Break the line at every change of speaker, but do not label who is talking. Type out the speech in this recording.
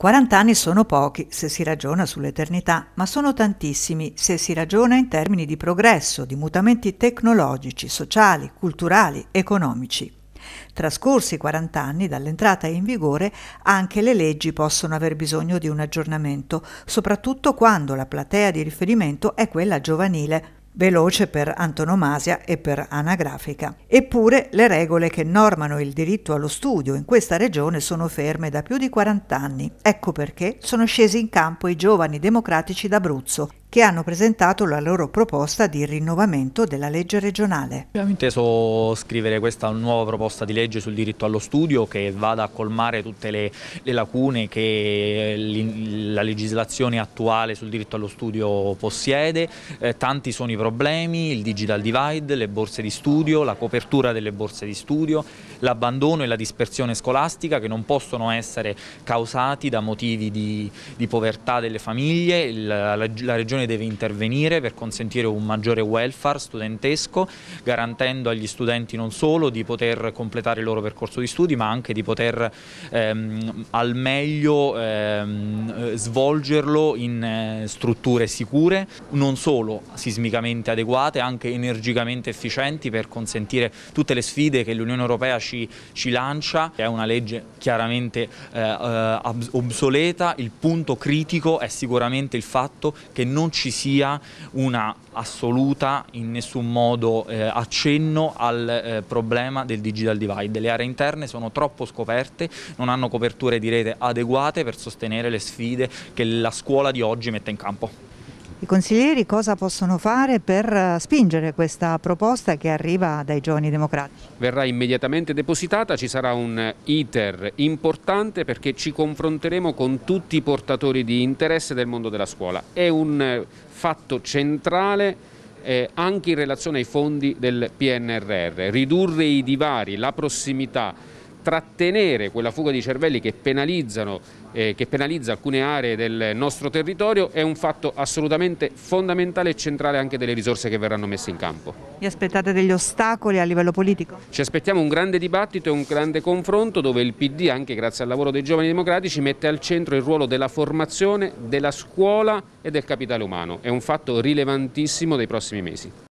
40 anni sono pochi se si ragiona sull'eternità, ma sono tantissimi se si ragiona in termini di progresso, di mutamenti tecnologici, sociali, culturali, economici. Trascorsi 40 anni dall'entrata in vigore, anche le leggi possono aver bisogno di un aggiornamento, soprattutto quando la platea di riferimento è quella giovanile, veloce per antonomasia e per anagrafica. Eppure le regole che normano il diritto allo studio in questa regione sono ferme da più di 40 anni. Ecco perché sono scesi in campo i giovani democratici d'Abruzzo che hanno presentato la loro proposta di rinnovamento della legge regionale.
Abbiamo inteso scrivere questa nuova proposta di legge sul diritto allo studio che vada a colmare tutte le, le lacune che la legislazione attuale sul diritto allo studio possiede. Eh, tanti sono i problemi, il digital divide, le borse di studio, la copertura delle borse di studio, l'abbandono e la dispersione scolastica che non possono essere causati da motivi di, di povertà delle famiglie, la, la regione Regione deve intervenire per consentire un maggiore welfare studentesco, garantendo agli studenti non solo di poter completare il loro percorso di studi, ma anche di poter ehm, al meglio ehm, svolgerlo in eh, strutture sicure, non solo sismicamente adeguate, anche energicamente efficienti per consentire tutte le sfide che l'Unione Europea ci, ci lancia. È una legge chiaramente eh, eh obsoleta, il punto critico è sicuramente il fatto che non non ci sia una assoluta in nessun modo eh, accenno al eh, problema del digital divide. Le aree interne sono troppo scoperte, non hanno coperture di rete adeguate per sostenere le sfide che la scuola di oggi mette in campo.
I consiglieri cosa possono fare per eh, spingere questa proposta che arriva dai giovani democratici?
Verrà immediatamente depositata, ci sarà un iter importante perché ci confronteremo con tutti i portatori di interesse del mondo della scuola. È un fatto centrale eh, anche in relazione ai fondi del PNRR, ridurre i divari, la prossimità, trattenere quella fuga di cervelli che, eh, che, penalizza alcune aree del nostro territorio è un fatto assolutamente fondamentale e centrale anche delle risorse che verranno messe in campo.
Vi aspettate degli ostacoli a livello politico?
Ci aspettiamo un grande dibattito e un grande confronto dove il PD, anche grazie al lavoro dei giovani democratici, mette al centro il ruolo della formazione, della scuola e del capitale umano. È un fatto rilevantissimo dei prossimi mesi.